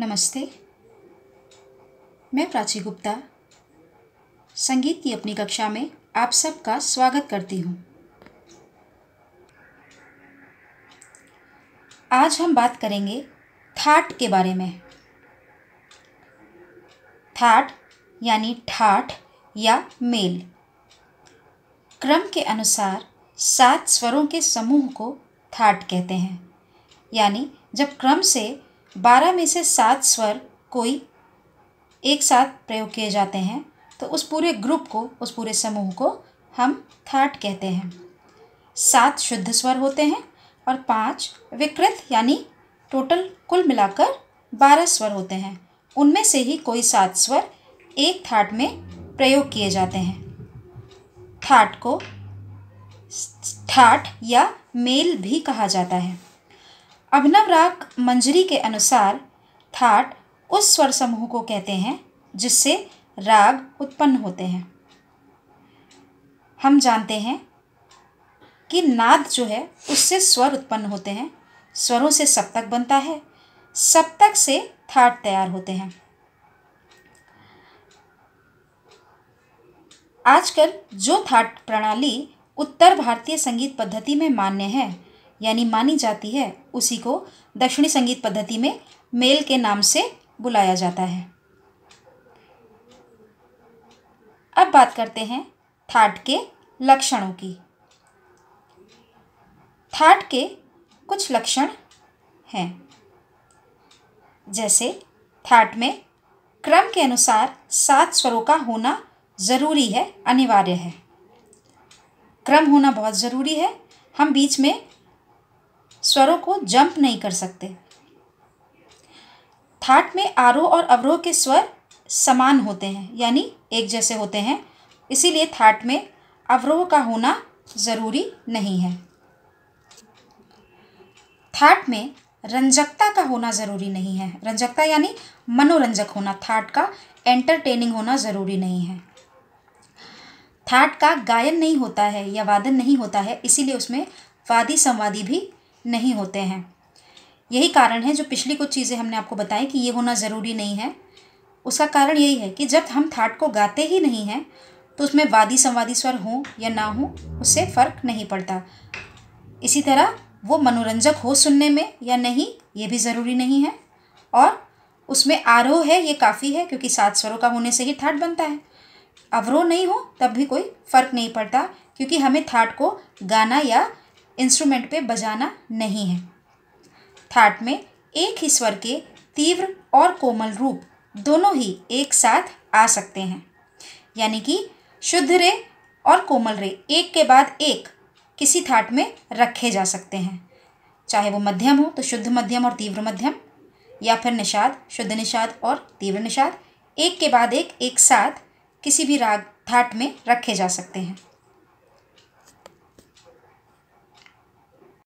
नमस्ते मैं प्राची गुप्ता संगीत की अपनी कक्षा में आप सबका स्वागत करती हूँ आज हम बात करेंगे थाट के बारे में थाट यानी ठाठ या मेल क्रम के अनुसार सात स्वरों के समूह को थाट कहते हैं यानी जब क्रम से बारह में से सात स्वर कोई एक साथ प्रयोग किए जाते हैं तो उस पूरे ग्रुप को उस पूरे समूह को हम थाट कहते हैं सात शुद्ध स्वर होते हैं और पांच विकृत यानी टोटल कुल मिलाकर बारह स्वर होते हैं उनमें से ही कोई सात स्वर एक थाट में प्रयोग किए जाते हैं थाट को थाट या मेल भी कहा जाता है अभिनव राग मंजरी के अनुसार थाट उस स्वर समूह को कहते हैं जिससे राग उत्पन्न होते हैं हम जानते हैं कि नाद जो है उससे स्वर उत्पन्न होते हैं स्वरों से सप्तक बनता है सप्तक से थाट तैयार होते हैं आजकल जो थाट प्रणाली उत्तर भारतीय संगीत पद्धति में मान्य है यानी मानी जाती है उसी को दक्षिणी संगीत पद्धति में मेल के नाम से बुलाया जाता है अब बात करते हैं थाट के लक्षणों की थाट के कुछ लक्षण हैं जैसे थाट में क्रम के अनुसार सात स्वरों का होना ज़रूरी है अनिवार्य है क्रम होना बहुत ज़रूरी है हम बीच में स्वरों को जंप नहीं कर सकते थाट में आरोह और अवरोह के स्वर समान होते हैं यानी एक जैसे होते हैं इसीलिए थाट में अवरोह का होना ज़रूरी नहीं है थाट में रंजकता का होना ज़रूरी नहीं है रंजकता यानी मनोरंजक होना थाट का एंटरटेनिंग होना ज़रूरी नहीं है थाट का गायन नहीं होता है या वादन नहीं होता है इसीलिए उसमें वादी संवादी भी नहीं होते हैं यही कारण है जो पिछली कुछ चीज़ें हमने आपको बताई कि ये होना ज़रूरी नहीं है उसका कारण यही है कि जब हम थाट को गाते ही नहीं हैं तो उसमें वादी संवादी स्वर हों या ना हों उससे फ़र्क नहीं पड़ता इसी तरह वो मनोरंजक हो सुनने में या नहीं ये भी ज़रूरी नहीं है और उसमें आरोह है ये काफ़ी है क्योंकि सात स्वरों का होने से ही थाट बनता है अवरोह नहीं हो तब भी कोई फ़र्क नहीं पड़ता क्योंकि हमें थाट को गाना या इंस्ट्रूमेंट पे बजाना नहीं है थाट में एक ही स्वर के तीव्र और कोमल रूप दोनों ही एक साथ आ सकते हैं यानी कि शुद्ध रे और कोमल रे एक के बाद एक किसी थाट में रखे जा सकते हैं चाहे वो मध्यम हो तो शुद्ध मध्यम और तीव्र मध्यम या फिर निषाद शुद्ध निषाद और तीव्र निषाद एक के बाद एक एक साथ किसी भी राग थाट में रखे जा सकते हैं